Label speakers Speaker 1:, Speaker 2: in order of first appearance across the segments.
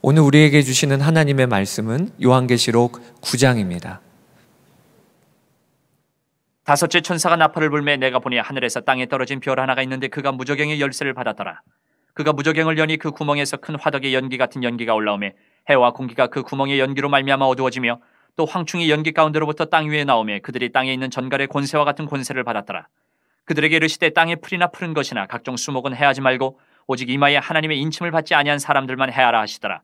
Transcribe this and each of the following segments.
Speaker 1: 오늘 우리에게 주시는 하나님의 말씀은 요한계시록 9장입니다.
Speaker 2: 다섯째 천사가 나팔을 불매 내가 보니 하늘에서 땅에 떨어진 별 하나가 있는데 그가 무저갱의 열쇠를 받았더라. 그가 무저갱을 여니 그 구멍에서 큰 화덕의 연기 같은 연기가 올라오며 해와 공기가 그 구멍의 연기로 말미암아 어두워지며 또 황충이 연기 가운데로부터 땅 위에 나오며 그들이 땅에 있는 전갈의 권세와 같은 권세를 받았더라. 그들에게 이르시되 땅에 풀이나 푸른 것이나 각종 수목은 해하지 말고 오직 이마에 하나님의 인침을 받지 아니한 사람들만 해하라 하시더라.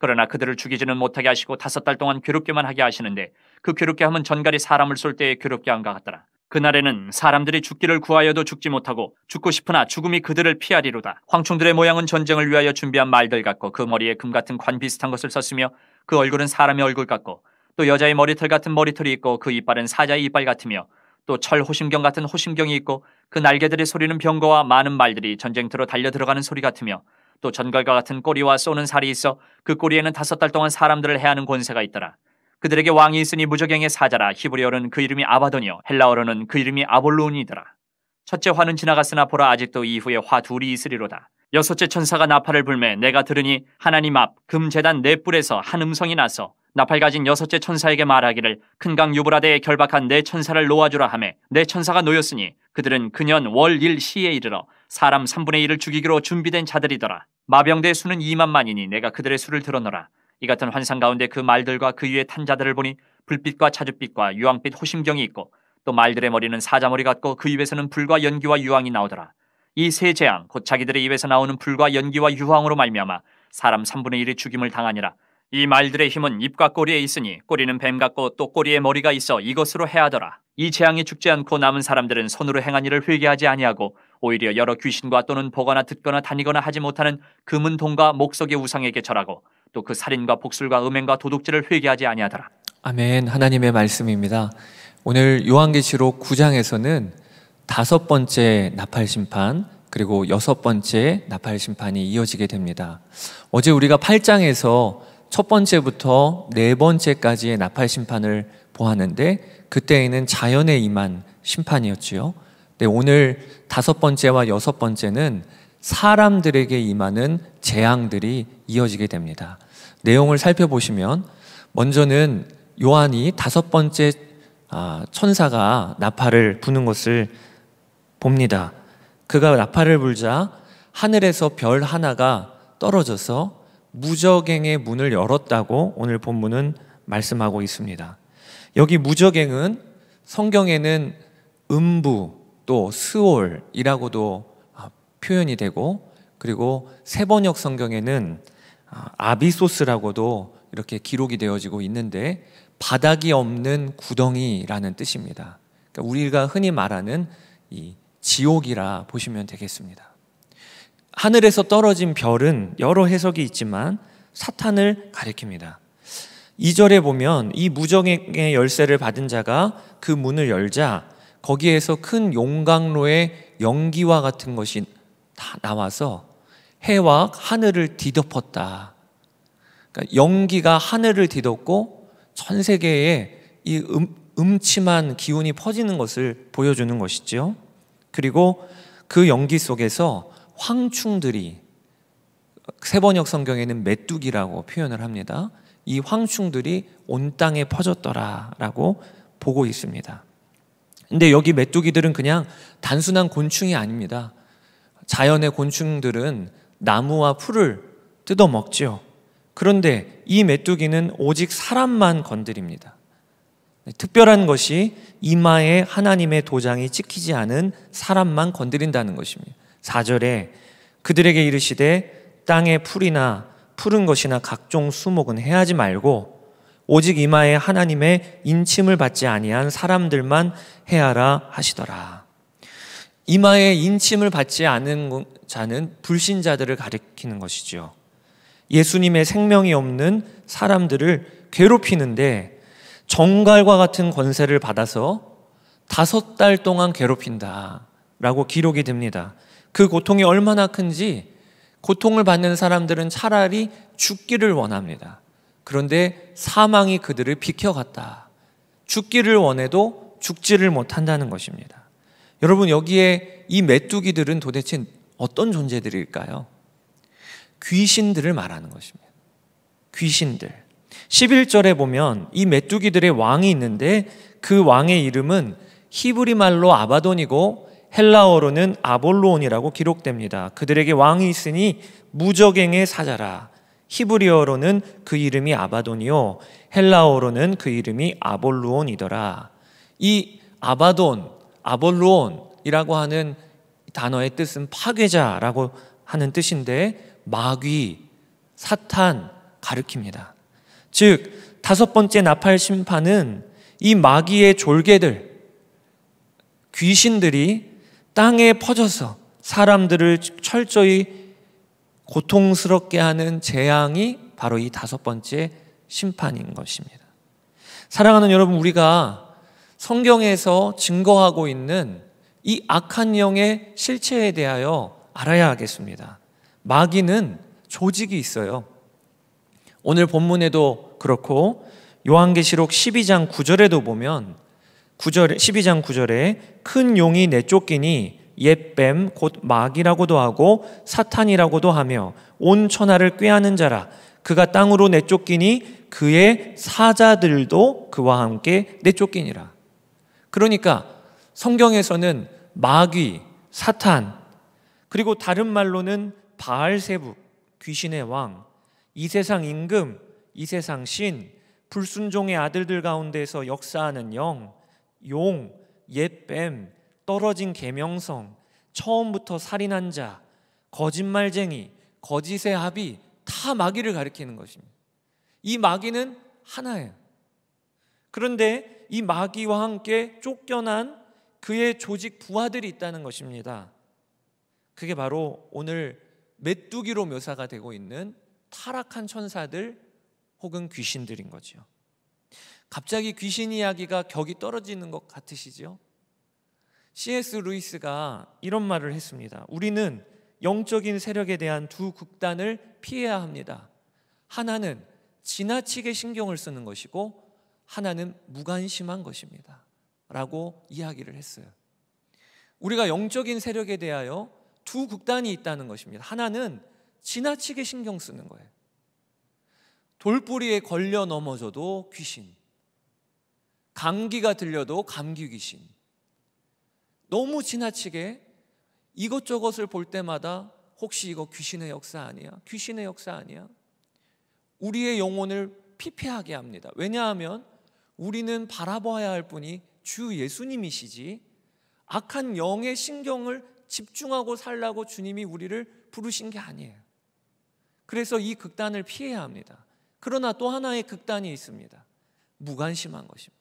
Speaker 2: 그러나 그들을 죽이지는 못하게 하시고 다섯 달 동안 괴롭게만 하게 하시는데 그 괴롭게 함은 전갈이 사람을 쏠 때에 괴롭게 함과 같더라. 그날에는 사람들이 죽기를 구하여도 죽지 못하고 죽고 싶으나 죽음이 그들을 피하리로다. 황충들의 모양은 전쟁을 위하여 준비한 말들 같고 그 머리에 금 같은 관 비슷한 것을 썼으며 그 얼굴은 사람의 얼굴 같고 또 여자의 머리털 같은 머리털이 있고 그 이빨은 사자의 이빨 같으며 또 철호신경 같은 호신경이 있고 그 날개들의 소리는 병거와 많은 말들이 전쟁터로 달려 들어가는 소리 같으며 또 전갈과 같은 꼬리와 쏘는 살이 있어 그 꼬리에는 다섯 달 동안 사람들을 해하는 권세가 있더라. 그들에게 왕이 있으니 무적행의 사자라 히브리어로는 그 이름이 아바돈니요 헬라어로는 그 이름이 아볼론이더라. 첫째 화는 지나갔으나 보라 아직도 이후에 화 둘이 있으리로다. 여섯째 천사가 나팔을 불매 내가 들으니 하나님 앞 금재단 내 네 뿔에서 한 음성이 나서 나팔 가진 여섯째 천사에게 말하기를 큰강 유브라데에 결박한 내 천사를 놓아주라 하매 내 천사가 놓였으니 그들은 그년 월 일 시에 이르러 사람 3분의 1을 죽이기로 준비된 자들이더라. 마병대의 수는 2만만이니 내가 그들의 수를 들었너라이 같은 환상 가운데 그 말들과 그 위에 탄 자들을 보니 불빛과 차주빛과 유황빛 호심경이 있고 또 말들의 머리는 사자머리 같고 그 입에서는 불과 연기와 유황이 나오더라. 이 세 재앙 곧 자기들의 입에서 나오는 불과 연기와 유황으로 말미암아 사람 3분의 1이 죽임을 당하니라. 이 말들의 힘은 입과 꼬리에 있으니 꼬리는 뱀 같고 또 꼬리에 머리가 있어 이것으로 해야더라 이 재앙이 죽지 않고 남은 사람들은 손으로 행한 일을 회개하지 아니하고 오히려 여러 귀신과 또는 보거나 듣거나 다니거나 하지 못하는 금은 돈과 목석의 우상에게 절하고 또 그 살인과 복술과 음행과 도둑질을 회개하지 아니하더라.
Speaker 1: 아멘. 하나님의 말씀입니다. 오늘 요한계시록 9장에서는 다섯 번째 나팔 심판 그리고 여섯 번째 나팔 심판이 이어지게 됩니다. 어제 우리가 8장에서 첫 번째부터 네 번째까지의 나팔 심판을 보았는데 그때에는 자연에 임한 심판이었지요. 근 네, 오늘 다섯 번째와 여섯 번째는 사람들에게 임하는 재앙들이 이어지게 됩니다. 내용을 살펴보시면 먼저는 요한이 다섯 번째 아, 천사가 나팔을 부는 것을 봅니다. 그가 나팔을 불자 하늘에서 별 하나가 떨어져서 무적행의 문을 열었다고 오늘 본문은 말씀하고 있습니다. 여기 무적행은 성경에는 음부 또스월이라고도 아, 표현이 되고 그리고 세번역 성경에는 아, 아비소스라고도 이렇게 기록이 되어지고 있는데 바닥이 없는 구덩이라는 뜻입니다. 그러니까 우리가 흔히 말하는 이 지옥이라 보시면 되겠습니다. 하늘에서 떨어진 별은 여러 해석이 있지만 사탄을 가리킵니다. 2절에 보면 이 무정의 열쇠를 받은 자가 그 문을 열자 거기에서 큰 용광로의 연기와 같은 것이 다 나와서 해와 하늘을 뒤덮었다. 그러니까 연기가 하늘을 뒤덮고 전 세계에 이 음, 음침한 기운이 퍼지는 것을 보여주는 것이지 그리고 그 연기 속에서 황충들이 세번역 성경에는 메뚜기라고 표현을 합니다. 이 황충들이 온 땅에 퍼졌더라라고 보고 있습니다. 근데 여기 메뚜기들은 그냥 단순한 곤충이 아닙니다. 자연의 곤충들은 나무와 풀을 뜯어먹지요. 그런데 이 메뚜기는 오직 사람만 건드립니다. 특별한 것이 이마에 하나님의 도장이 찍히지 않은 사람만 건드린다는 것입니다. 4절에 그들에게 이르시되 땅의 풀이나 푸른 것이나 각종 수목은 해하지 말고 오직 이마에 하나님의 인침을 받지 아니한 사람들만 해하라 하시더라. 이마에 인침을 받지 않은 자는 불신자들을 가리키는 것이지요. 예수님의 생명이 없는 사람들을 괴롭히는데 정갈과 같은 권세를 받아서 다섯 달 동안 괴롭힌다. 라고 기록이 됩니다. 그 고통이 얼마나 큰지 고통을 받는 사람들은 차라리 죽기를 원합니다. 그런데 사망이 그들을 비켜갔다. 죽기를 원해도 죽지를 못한다는 것입니다. 여러분, 여기에 이 메뚜기들은 도대체 어떤 존재들일까요? 귀신들을 말하는 것입니다. 귀신들. 11절에 보면 이 메뚜기들의 왕이 있는데 그 왕의 이름은 히브리 말로 아바돈이고 헬라어로는 아볼론이라고 기록됩니다. 그들에게 왕이 있으니 무적행의 사자라. 히브리어로는 그 이름이 아바돈이요. 헬라어로는 그 이름이 아볼루온이더라. 이 아바돈, 아볼루온이라고 하는 단어의 뜻은 파괴자라고 하는 뜻인데 마귀, 사탄 가르킵니다. 즉 다섯 번째 나팔 심판은 이 마귀의 졸개들 귀신들이 땅에 퍼져서 사람들을 철저히 고통스럽게 하는 재앙이 바로 이 다섯 번째 심판인 것입니다. 사랑하는 여러분, 우리가 성경에서 증거하고 있는 이 악한 영의 실체에 대하여 알아야 하겠습니다. 마귀는 조직이 있어요. 오늘 본문에도 그렇고 요한계시록 12장 9절에도 보면 9절 12장 9절에 큰 용이 내쫓기니 옛 뱀 곧 마귀라고도 하고 사탄이라고도 하며 온 천하를 꾀하는 자라 그가 땅으로 내쫓기니 그의 사자들도 그와 함께 내쫓기니라. 그러니까 성경에서는 마귀, 사탄 그리고 다른 말로는 바알세부 귀신의 왕, 이 세상 임금, 이 세상 신, 불순종의 아들들 가운데서 역사하는 영, 용, 옛뱀, 떨어진 계명성, 처음부터 살인한 자, 거짓말쟁이, 거짓의 합이 다 마귀를 가리키는 것입니다. 이 마귀는 하나예요. 그런데 이 마귀와 함께 쫓겨난 그의 조직 부하들이 있다는 것입니다. 그게 바로 오늘 메뚜기로 묘사가 되고 있는 타락한 천사들 혹은 귀신들인 거지 갑자기 귀신 이야기가 격이 떨어지는 것같으시죠 C.S. 루이스가 이런 말을 했습니다. 우리는 영적인 세력에 대한 두 극단을 피해야 합니다. 하나는 지나치게 신경을 쓰는 것이고 하나는 무관심한 것입니다. 라고 이야기를 했어요. 우리가 영적인 세력에 대하여 두 극단이 있다는 것입니다. 하나는 지나치게 신경 쓰는 거예요. 돌뿌리에 걸려 넘어져도 귀신. 감기가 들려도 감기 귀신. 너무 지나치게 이것저것을 볼 때마다 혹시 이거 귀신의 역사 아니야? 귀신의 역사 아니야? 우리의 영혼을 피폐하게 합니다. 왜냐하면 우리는 바라봐야 할 분이 주 예수님이시지 악한 영의 신경을 집중하고 살라고 주님이 우리를 부르신 게 아니에요. 그래서 이 극단을 피해야 합니다. 그러나 또 하나의 극단이 있습니다. 무관심한 것입니다.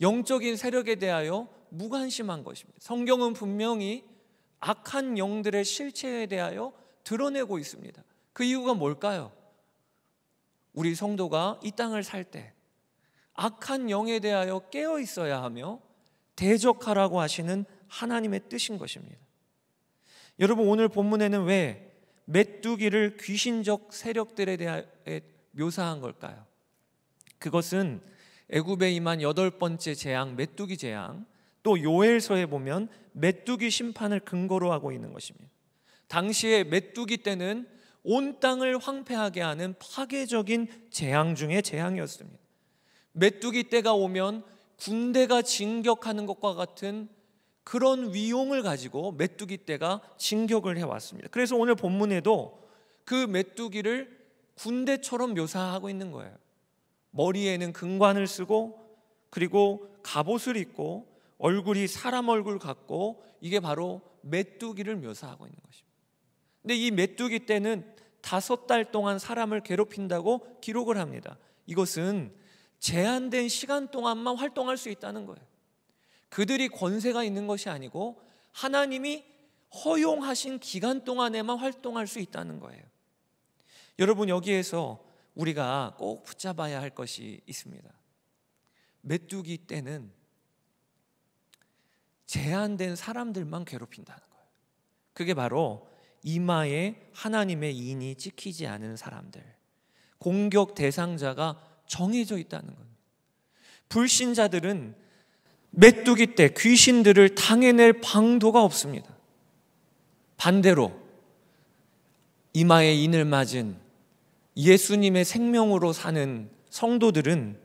Speaker 1: 영적인 세력에 대하여 무관심한 것입니다. 성경은 분명히 악한 영들의 실체에 대하여 드러내고 있습니다. 그 이유가 뭘까요? 우리 성도가 이 땅을 살 때 악한 영에 대하여 깨어 있어야 하며 대적하라고 하시는 하나님의 뜻인 것입니다. 여러분 오늘 본문에는 왜 메뚜기를 귀신적 세력들에 대해 묘사한 걸까요? 그것은 애굽에 임한 여덟 번째 재앙 메뚜기 재앙 또 요엘서에 보면 메뚜기 심판을 근거로 하고 있는 것입니다. 당시에 메뚜기 때는 온 땅을 황폐하게 하는 파괴적인 재앙 중의 재앙이었습니다. 메뚜기 때가 오면 군대가 진격하는 것과 같은 그런 위용을 가지고 메뚜기 때가 진격을 해왔습니다. 그래서 오늘 본문에도 그 메뚜기를 군대처럼 묘사하고 있는 거예요. 머리에는 금관을 쓰고 그리고 갑옷을 입고 얼굴이 사람 얼굴 같고 이게 바로 메뚜기를 묘사하고 있는 것입니다. 근데 이 메뚜기 때는 다섯 달 동안 사람을 괴롭힌다고 기록을 합니다. 이것은 제한된 시간 동안만 활동할 수 있다는 거예요. 그들이 권세가 있는 것이 아니고 하나님이 허용하신 기간 동안에만 활동할 수 있다는 거예요. 여러분 여기에서 우리가 꼭 붙잡아야 할 것이 있습니다. 메뚜기 때는 제한된 사람들만 괴롭힌다는 거예요. 그게 바로 이마에 하나님의 인이 찍히지 않은 사람들, 공격 대상자가 정해져 있다는 겁니다. 불신자들은 메뚜기 때 귀신들을 당해낼 방도가 없습니다. 반대로 이마에 인을 맞은 예수님의 생명으로 사는 성도들은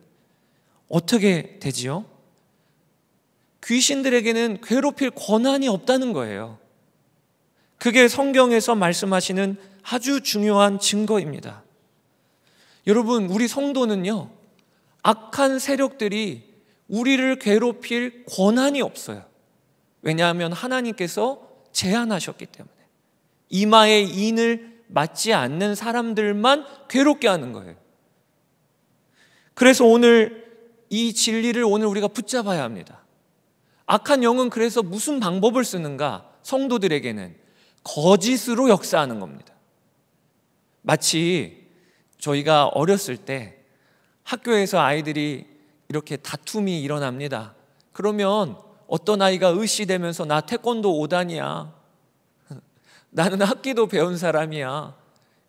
Speaker 1: 어떻게 되지요? 귀신들에게는 괴롭힐 권한이 없다는 거예요. 그게 성경에서 말씀하시는 아주 중요한 증거입니다. 여러분, 우리 성도는요, 악한 세력들이 우리를 괴롭힐 권한이 없어요. 왜냐하면 하나님께서 제한하셨기 때문에. 이마에 인을 맞지 않는 사람들만 괴롭게 하는 거예요. 그래서 오늘 이 진리를 오늘 우리가 붙잡아야 합니다. 악한 영은 그래서 무슨 방법을 쓰는가? 성도들에게는 거짓으로 역사하는 겁니다. 마치 저희가 어렸을 때 학교에서 아이들이 이렇게 다툼이 일어납니다. 그러면 어떤 아이가 의시되면서 나 태권도 5단이야. 나는 학기도 배운 사람이야.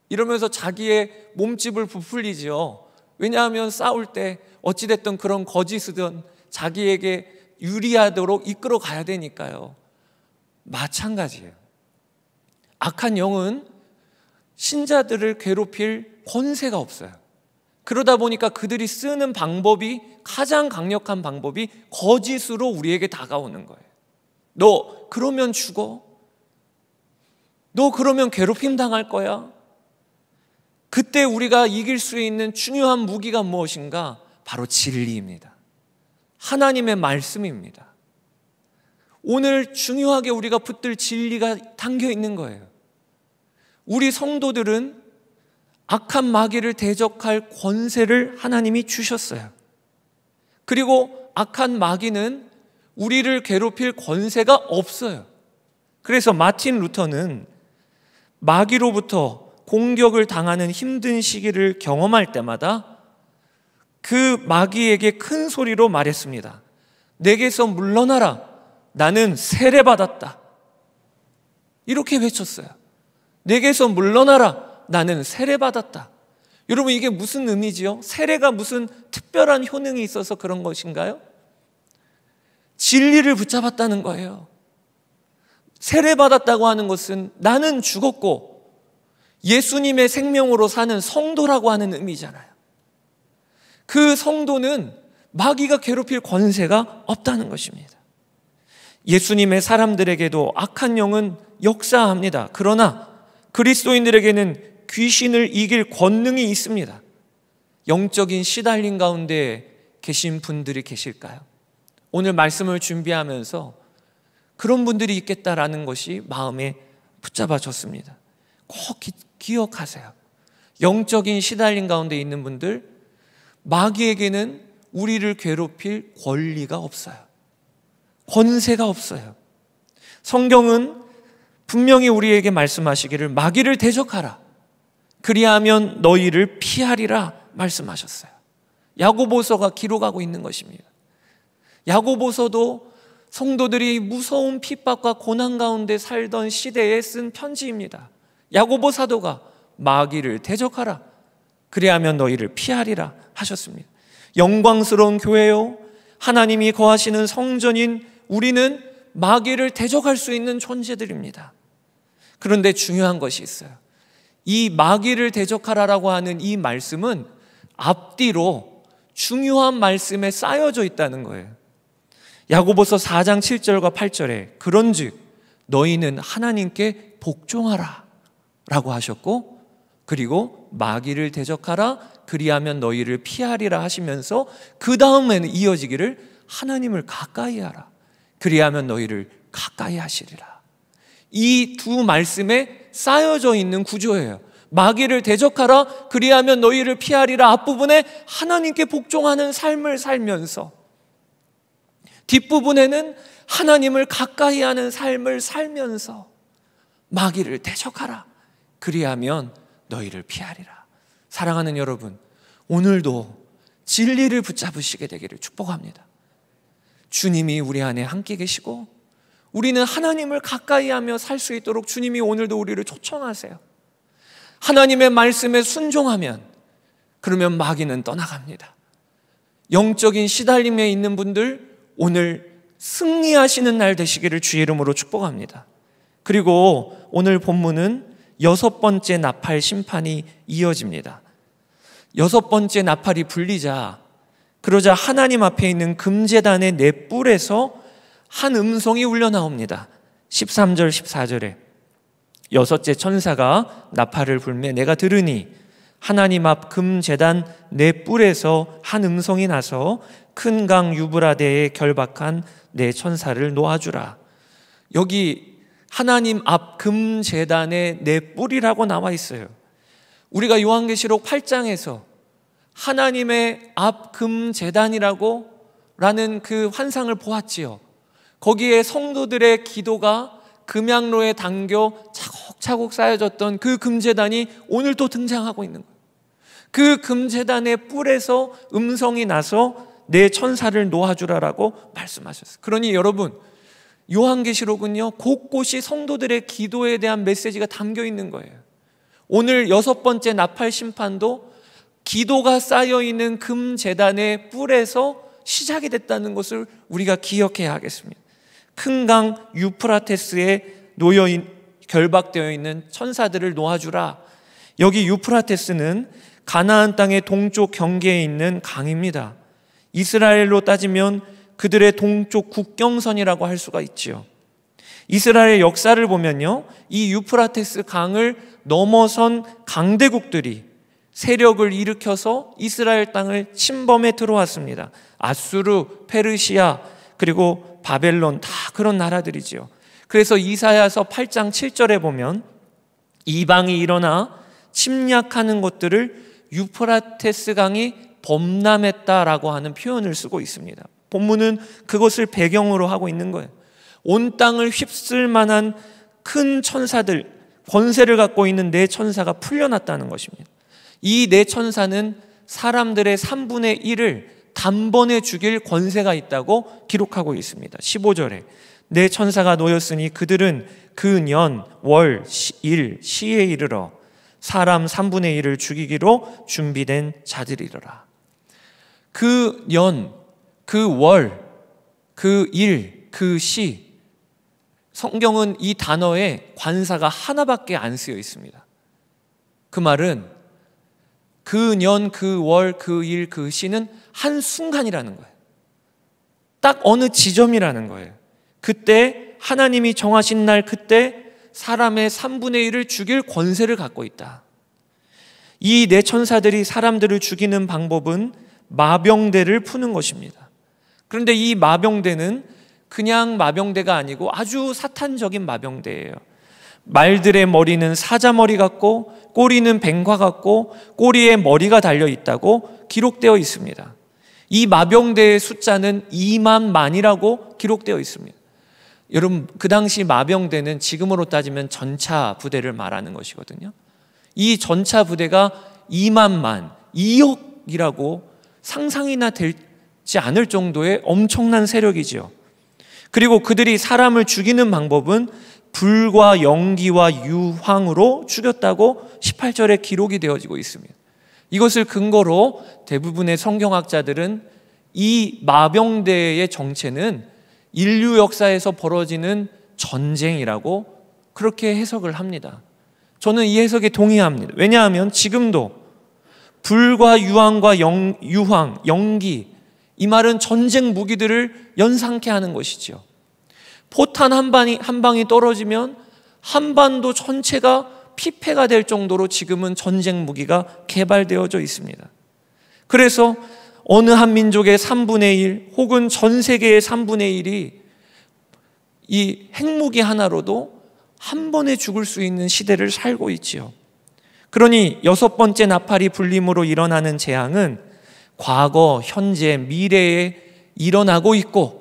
Speaker 1: 이러면서 자기의 몸집을 부풀리지요. 왜냐하면 싸울 때 어찌됐든 그런 거짓이든 자기에게 유리하도록 이끌어 가야 되니까요. 마찬가지예요. 악한 영은 신자들을 괴롭힐 권세가 없어요. 그러다 보니까 그들이 쓰는 방법이 가장 강력한 방법이 거짓으로 우리에게 다가오는 거예요. 너 그러면 죽어. 너 그러면 괴롭힘 당할 거야. 그때 우리가 이길 수 있는 중요한 무기가 무엇인가? 바로 진리입니다. 하나님의 말씀입니다. 오늘 중요하게 우리가 붙들 진리가 담겨 있는 거예요. 우리 성도들은 악한 마귀를 대적할 권세를 하나님이 주셨어요. 그리고 악한 마귀는 우리를 괴롭힐 권세가 없어요. 그래서 마틴 루터는 마귀로부터 공격을 당하는 힘든 시기를 경험할 때마다 그 마귀에게 큰 소리로 말했습니다. 내게서 물러나라. 나는 세례받았다. 이렇게 외쳤어요. 내게서 물러나라. 나는 세례받았다. 여러분, 이게 무슨 의미지요? 세례가 무슨 특별한 효능이 있어서 그런 것인가요? 진리를 붙잡았다는 거예요. 세례받았다고 하는 것은 나는 죽었고 예수님의 생명으로 사는 성도라고 하는 의미잖아요. 그 성도는 마귀가 괴롭힐 권세가 없다는 것입니다. 예수님의 사람들에게도 악한 영은 역사합니다. 그러나 그리스도인들에게는 귀신을 이길 권능이 있습니다. 영적인 시달림 가운데 계신 분들이 계실까요? 오늘 말씀을 준비하면서 그런 분들이 있겠다라는 것이 마음에 붙잡아졌습니다. 꼭 기, 억하세요 영적인 시달림 가운데 있는 분들, 마귀에게는 우리를 괴롭힐 권리가 없어요. 권세가 없어요. 성경은 분명히 우리에게 말씀하시기를 마귀를 대적하라. 그리하면 너희를 피하리라 말씀하셨어요. 야고보서가 기록하고 있는 것입니다. 야고보서도 성도들이 무서운 핍박과 고난 가운데 살던 시대에 쓴 편지입니다. 야고보 사도가 마귀를 대적하라. 그래야면 너희를 피하리라 하셨습니다. 영광스러운 교회요. 하나님이 거하시는 성전인 우리는 마귀를 대적할 수 있는 존재들입니다. 그런데 중요한 것이 있어요. 이 마귀를 대적하라라고 하는 이 말씀은 앞뒤로 중요한 말씀에 쌓여져 있다는 거예요. 야고보서 4장 7절과 8절에 그런즉 너희는 하나님께 복종하라 라고 하셨고 그리고 마귀를 대적하라 그리하면 너희를 피하리라 하시면서 그 다음에는 이어지기를 하나님을 가까이 하라 그리하면 너희를 가까이 하시리라 이 두 말씀에 쌓여져 있는 구조예요 마귀를 대적하라 그리하면 너희를 피하리라 앞부분에 하나님께 복종하는 삶을 살면서 뒷부분에는 하나님을 가까이 하는 삶을 살면서 마귀를 대적하라. 그리하면 너희를 피하리라. 사랑하는 여러분, 오늘도 진리를 붙잡으시게 되기를 축복합니다. 주님이 우리 안에 함께 계시고 우리는 하나님을 가까이 하며 살 수 있도록 주님이 오늘도 우리를 초청하세요. 하나님의 말씀에 순종하면 그러면 마귀는 떠나갑니다. 영적인 시달림에 있는 분들 오늘 승리하시는 날 되시기를 주의 이름으로 축복합니다. 그리고 오늘 본문은 여섯 번째 나팔 심판이 이어집니다. 여섯 번째 나팔이 불리자 그러자 하나님 앞에 있는 금재단의 내 뿔에서 한 음성이 울려나옵니다. 13절 14절에 여섯째 천사가 나팔을 불매 내가 들으니 하나님 앞 금재단 내 뿔에서 한 음성이 나서 큰 강 유브라데에 결박한 내 천사를 놓아주라. 여기 하나님 앞 금재단의 내 뿔이라고 나와 있어요. 우리가 요한계시록 8장에서 하나님의 앞 금재단이라고 라는 그 환상을 보았지요. 거기에 성도들의 기도가 금양로에 당겨 차곡차곡 쌓여졌던 그 금재단이 오늘 또 등장하고 있는 거예요. 그 금재단의 뿔에서 음성이 나서 내 천사를 놓아주라라고 말씀하셨어요. 그러니 여러분, 요한계시록은요, 곳곳이 성도들의 기도에 대한 메시지가 담겨 있는 거예요. 오늘 여섯 번째 나팔 심판도 기도가 쌓여있는 금재단의 뿔에서 시작이 됐다는 것을 우리가 기억해야 하겠습니다. 큰강 유프라테스에 놓여 결박되어 있는 천사들을 놓아주라. 여기 유프라테스는 가나안 땅의 동쪽 경계에 있는 강입니다. 이스라엘로 따지면 그들의 동쪽 국경선이라고 할 수가 있지요. 이스라엘 역사를 보면요. 이 유프라테스 강을 넘어선 강대국들이 세력을 일으켜서 이스라엘 땅을 침범에 들어왔습니다. 아수르, 페르시아, 그리고 바벨론 다 그런 나라들이지요. 그래서 이사야서 8장 7절에 보면 이방이 일어나 침략하는 것들을 유프라테스 강이 범람했다라고 하는 표현을 쓰고 있습니다. 본문은 그것을 배경으로 하고 있는 거예요. 온 땅을 휩쓸 만한 큰 천사들, 권세를 갖고 있는 네 천사가 풀려났다는 것입니다. 이 네 천사는 사람들의 3분의 1을 단번에 죽일 권세가 있다고 기록하고 있습니다. 15절에 내 천사가 놓였으니 그들은 그 년, 월, 시, 일, 시에 이르러 사람 3분의 1을 죽이기로 준비된 자들이러라. 그 년, 그 월, 그 일, 그 시. 성경은 이 단어에 관사가 하나밖에 안 쓰여 있습니다. 그 말은 그 년, 그 월, 그 일, 그 시는 한순간이라는 거예요. 딱 어느 지점이라는 거예요. 그때 하나님이 정하신 날 그때 사람의 3분의 1을 죽일 권세를 갖고 있다. 이네 천사들이 사람들을 죽이는 방법은 마병대를 푸는 것입니다. 그런데 이 마병대는 그냥 마병대가 아니고 아주 사탄적인 마병대예요. 말들의 머리는 사자머리 같고 꼬리는 뱀과 같고 꼬리에 머리가 달려 있다고 기록되어 있습니다. 이 마병대의 숫자는 2만 만이라고 기록되어 있습니다. 여러분 그 당시 마병대는 지금으로 따지면 전차 부대를 말하는 것이거든요. 이 전차 부대가 2만만 2억이라고 상상이나 될지 않을 정도의 엄청난 세력이지요. 그리고 그들이 사람을 죽이는 방법은 불과 연기와 유황으로 죽였다고 18절에 기록이 되어지고 있습니다. 이것을 근거로 대부분의 성경학자들은 이 마병대의 정체는 인류 역사에서 벌어지는 전쟁이라고 그렇게 해석을 합니다. 저는 이 해석에 동의합니다. 왜냐하면 지금도 불과 유황과 영, 유황, 연기 이 말은 전쟁 무기들을 연상케 하는 것이지요. 포탄 한 방이, 한 방이 떨어지면 한반도 전체가 피폐가 될 정도로 지금은 전쟁 무기가 개발되어져 있습니다. 그래서 어느 한 민족의 3분의 1 혹은 전 세계의 3분의 1이 이 핵무기 하나로도 한 번에 죽을 수 있는 시대를 살고 있지요. 그러니 여섯 번째 나팔이 불림으로 일어나는 재앙은 과거, 현재, 미래에 일어나고 있고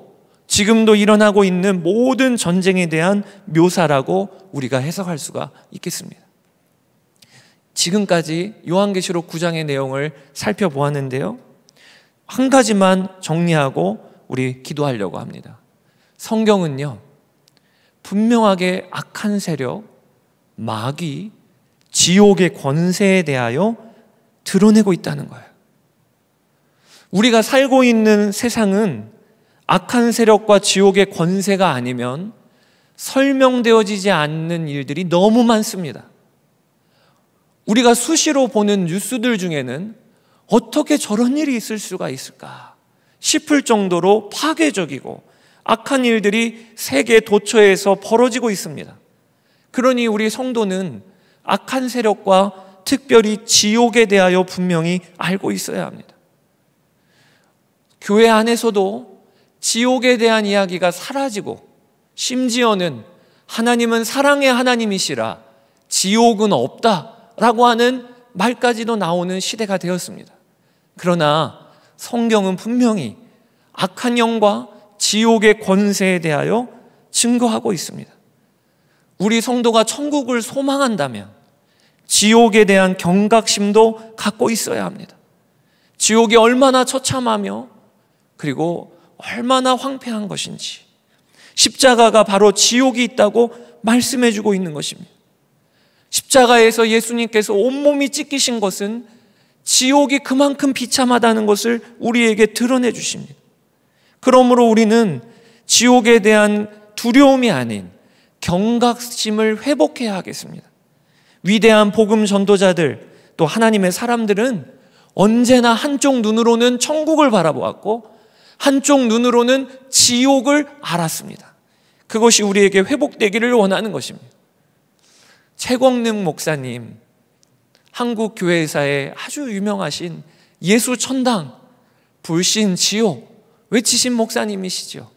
Speaker 1: 지금도 일어나고 있는 모든 전쟁에 대한 묘사라고 우리가 해석할 수가 있겠습니다. 지금까지 요한계시록 9장의 내용을 살펴보았는데요. 한 가지만 정리하고 우리 기도하려고 합니다. 성경은요, 분명하게 악한 세력, 마귀, 지옥의 권세에 대하여 드러내고 있다는 거예요. 우리가 살고 있는 세상은 악한 세력과 지옥의 권세가 아니면 설명되어지지 않는 일들이 너무 많습니다. 우리가 수시로 보는 뉴스들 중에는 어떻게 저런 일이 있을 수가 있을까 싶을 정도로 파괴적이고 악한 일들이 세계 도처에서 벌어지고 있습니다. 그러니 우리 성도는 악한 세력과 특별히 지옥에 대하여 분명히 알고 있어야 합니다. 교회 안에서도 지옥에 대한 이야기가 사라지고 심지어는 하나님은 사랑의 하나님이시라 지옥은 없다라고 하는 말까지도 나오는 시대가 되었습니다. 그러나 성경은 분명히 악한 영과 지옥의 권세에 대하여 증거하고 있습니다. 우리 성도가 천국을 소망한다면 지옥에 대한 경각심도 갖고 있어야 합니다. 지옥이 얼마나 처참하며 그리고 얼마나 황폐한 것인지 십자가가 바로 지옥이 있다고 말씀해 주고 있는 것입니다. 십자가에서 예수님께서 온몸이 찢기신 것은 지옥이 그만큼 비참하다는 것을 우리에게 드러내 주십니다. 그러므로 우리는 지옥에 대한 두려움이 아닌 경각심을 회복해야 하겠습니다. 위대한 복음 전도자들 또 하나님의 사람들은 언제나 한쪽 눈으로는 천국을 바라보았고 한쪽 눈으로는 지옥을 알았습니다. 그것이 우리에게 회복되기를 원하는 것입니다. 최광능 목사님, 한국 교회사에 아주 유명하신 예수 천당, 불신 지옥 외치신 목사님이시죠.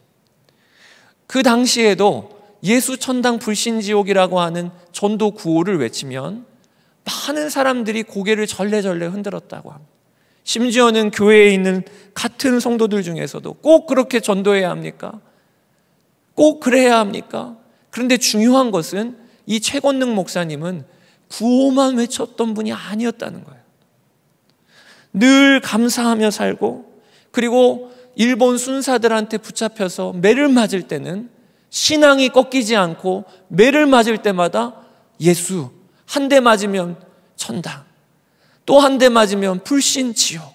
Speaker 1: 그 당시에도 예수 천당 불신 지옥이라고 하는 전도 구호를 외치면 많은 사람들이 고개를 절레절레 흔들었다고 합니다. 심지어는 교회에 있는 같은 성도들 중에서도 꼭 그렇게 전도해야 합니까? 꼭 그래야 합니까? 그런데 중요한 것은 이 최건능 목사님은 구호만 외쳤던 분이 아니었다는 거예요. 늘 감사하며 살고 그리고 일본 순사들한테 붙잡혀서 매를 맞을 때는 신앙이 꺾이지 않고 매를 맞을 때마다 예수 한 대 맞으면 천당 또한대 맞으면 불신 지요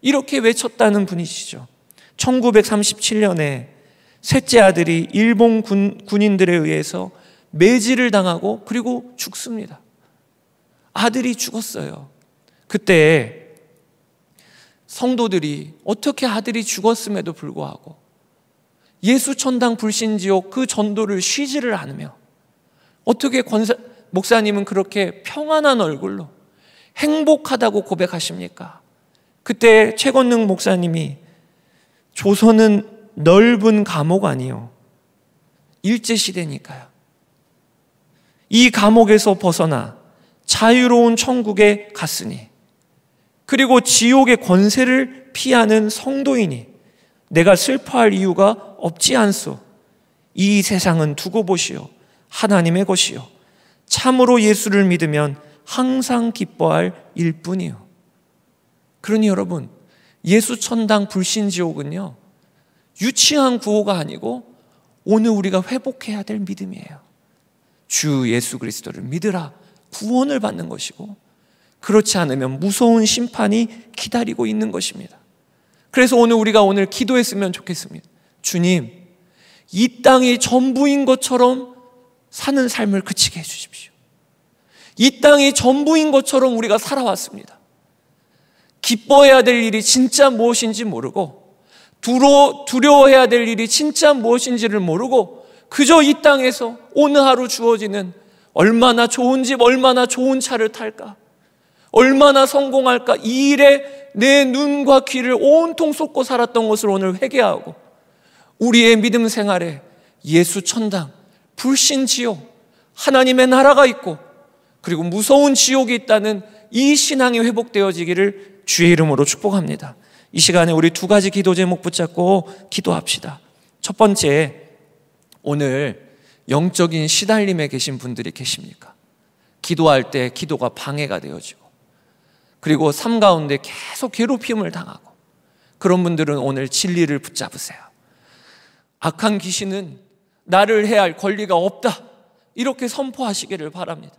Speaker 1: 이렇게 외쳤다는 분이시죠. 1937년에 셋째 아들이 일본 군, 군인들에 의해서 매질을 당하고 그리고 죽습니다. 아들이 죽었어요. 그때 성도들이 어떻게 아들이 죽었음에도 불구하고 예수 천당 불신 지옥 그 전도를 쉬지를 않으며 어떻게 권사, 목사님은 그렇게 평안한 얼굴로 행복하다고 고백하십니까? 그때 최건능 목사님이 조선은 넓은 감옥 아니요. 일제시대니까요. 이 감옥에서 벗어나 자유로운 천국에 갔으니, 그리고 지옥의 권세를 피하는 성도이니, 내가 슬퍼할 이유가 없지 않소. 이 세상은 두고 보시오. 하나님의 것이요. 참으로 예수를 믿으면 항상 기뻐할 일뿐이요. 그러니 여러분, 예수 천당 불신 지옥은요. 유치한 구호가 아니고 오늘 우리가 회복해야 될 믿음이에요. 주 예수 그리스도를 믿으라. 구원을 받는 것이고 그렇지 않으면 무서운 심판이 기다리고 있는 것입니다. 그래서 오늘 우리가 오늘 기도했으면 좋겠습니다. 주님, 이 땅이 전부인 것처럼 사는 삶을 그치게 해 주십시오. 이 땅이 전부인 것처럼 우리가 살아왔습니다. 기뻐해야 될 일이 진짜 무엇인지 모르고 두려, 두려워해야 될 일이 진짜 무엇인지를 모르고 그저 이 땅에서 오늘 하루 주어지는 얼마나 좋은 집, 얼마나 좋은 차를 탈까? 얼마나 성공할까? 이 일에 내 눈과 귀를 온통 쏟고 살았던 것을 오늘 회개하고 우리의 믿음 생활에 예수 천당, 불신지옥, 하나님의 나라가 있고 그리고 무서운 지옥이 있다는 이 신앙이 회복되어지기를 주의 이름으로 축복합니다. 이 시간에 우리 두 가지 기도 제목 붙잡고 기도합시다. 첫 번째, 오늘 영적인 시달림에 계신 분들이 계십니까? 기도할 때 기도가 방해가 되어지고, 그리고 삶 가운데 계속 괴롭힘을 당하고, 그런 분들은 오늘 진리를 붙잡으세요. 악한 귀신은 나를 해야 할 권리가 없다. 이렇게 선포하시기를 바랍니다.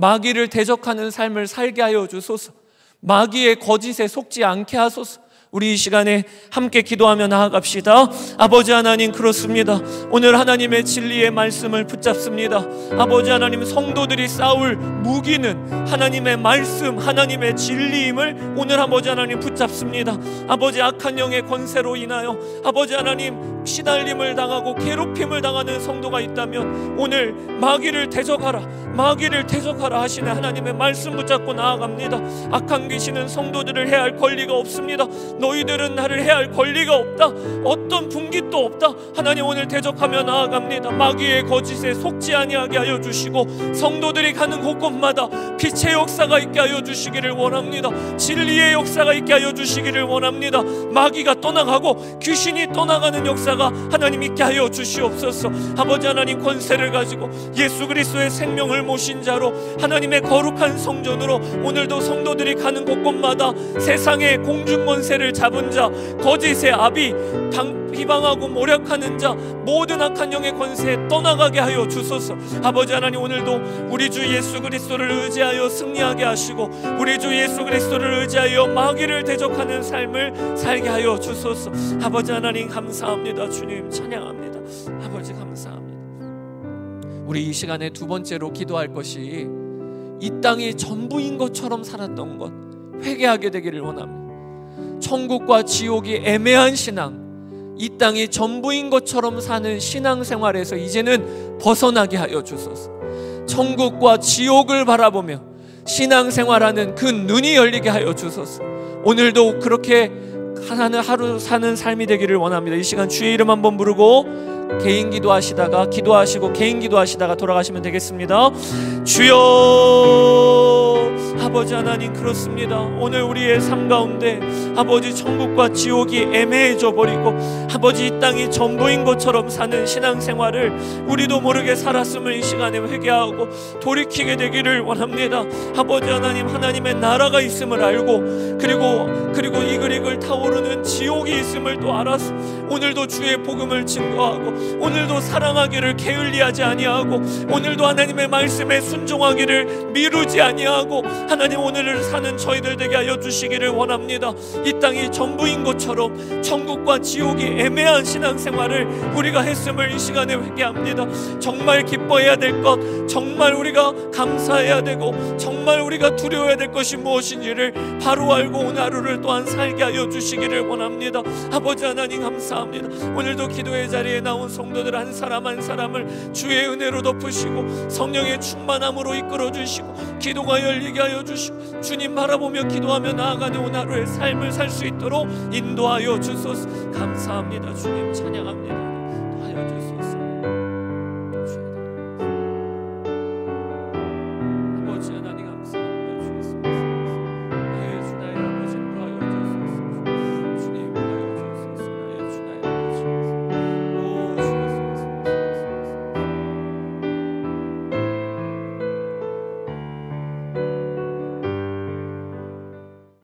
Speaker 1: 마귀를 대적하는 삶을 살게 하여 주소서. 마귀의 거짓에 속지 않게 하소서. 우리 이 시간에 함께 기도하며 나아갑시다. 아버지 하나님 그렇습니다. 오늘 하나님의 진리의 말씀을 붙잡습니다. 아버지 하나님 성도들이 싸울 무기는 하나님의 말씀, 하나님의 진리임을 오늘 아버지 하나님 붙잡습니다. 아버지 악한 영의 권세로 인하여 아버지 하나님 시달림을 당하고 괴롭힘을 당하는 성도가 있다면 오늘 마귀를 대적하라 마귀를 대적하라 하시는 하나님의 말씀 붙잡고 나아갑니다 악한 귀신은 성도들을 해할 권리가 없습니다 너희들은 나를 해할 권리가 없다 어떤 분깃도 없다 하나님 오늘 대적하며 나아갑니다 마귀의 거짓에 속지 아니하게 하여 주시고 성도들이 가는 곳곳마다 빛의 역사가 있게 하여 주시기를 원합니다 진리의 역사가 있게 하여 주시기를 원합니다 마귀가 떠나가고 귀신이 떠나가는 역사 역사가 하나님 있게 하여 주시옵소서 아버지 하나님 권세를 가지고 예수 그리스도의 생명을 모신 자로 하나님의 거룩한 성전으로 오늘도 성도들이 가는 곳곳마다 세상의 공중 권세를 잡은 자 거짓의 아비 당 비방하고 모략하는 자 모든 악한 영의 권세에 떠나가게 하여 주소서 아버지 하나님 오늘도 우리 주 예수 그리스도를 의지하여 승리하게 하시고 우리 주 예수 그리스도를 의지하여 마귀를 대적하는 삶을 살게 하여 주소서 아버지 하나님 감사합니다 합니다 주님 찬양합니다. 아버지 감사합니다. 우리 이 시간에 두 번째로 기도할 것이 이 땅이 전부인 것처럼 살았던 것 회개하게 되기를 원합니다. 천국과 지옥이 애매한 신앙, 이 땅이 전부인 것처럼 사는 신앙 생활에서 이제는 벗어나게 하여 주소서. 천국과 지옥을 바라보며 신앙 생활하는 그 눈이 열리게 하여 주소서. 오늘도 그렇게 하나는 하루 사는 삶이 되기를 원합니다. 이 시간 주의 이름 한번 부르고 개인 기도하시다가 기도하시고 개인 기도하시다가 돌아가시면 되겠습니다. 주여 아버지 하나님 그렇습니다. 오늘 우리의 삶 가운데 아버지 천국과 지옥이 애매해져 버리고 아버지 이 땅이 전부인 것처럼 사는 신앙생활을 우리도 모르게 살았음을 이 시간에 회개하고 돌이키게 되기를 원합니다. 아버지 하나님 하나님의 나라가 있음을 알고 그리고 그리고 이글이글 타오르는 지옥이 있음을 또 알아서 오늘도 주의 복음을 증거하고 오늘도 사랑하기를 게을리하지 아니하고 오늘도 하나님의 말씀에 순종하기를 미루지 아니하고 하나님 오늘을 사는 저희들 되게 하여 주시기를 원합니다. 이 땅이 전부인 것처럼 천국과 지옥이 애매한 신앙생활을 우리가 했음을 이 시간에 회개합니다. 정말 기뻐해야 될 것, 정말 우리가 감사해야 되고 정말 우리가 두려워야 될 것이 무엇인지를 바로 알고 오늘 하루를 또한 살게 하여 주시기를 원합니다. 아버지 하나님 감사합니다. 오늘도 기도의 자리에 나온 성도들 한 사람 한 사람을 주의 은혜로 덮으시고 성령의 충만함으로 이끌어 주시고 기도가 열리게 하여 주시고 주님 바라보며 기도하며 나아가는 오늘 하루의 삶을 살 수 있도록 인도하여 주소서 감사합니다 주님 찬양합니다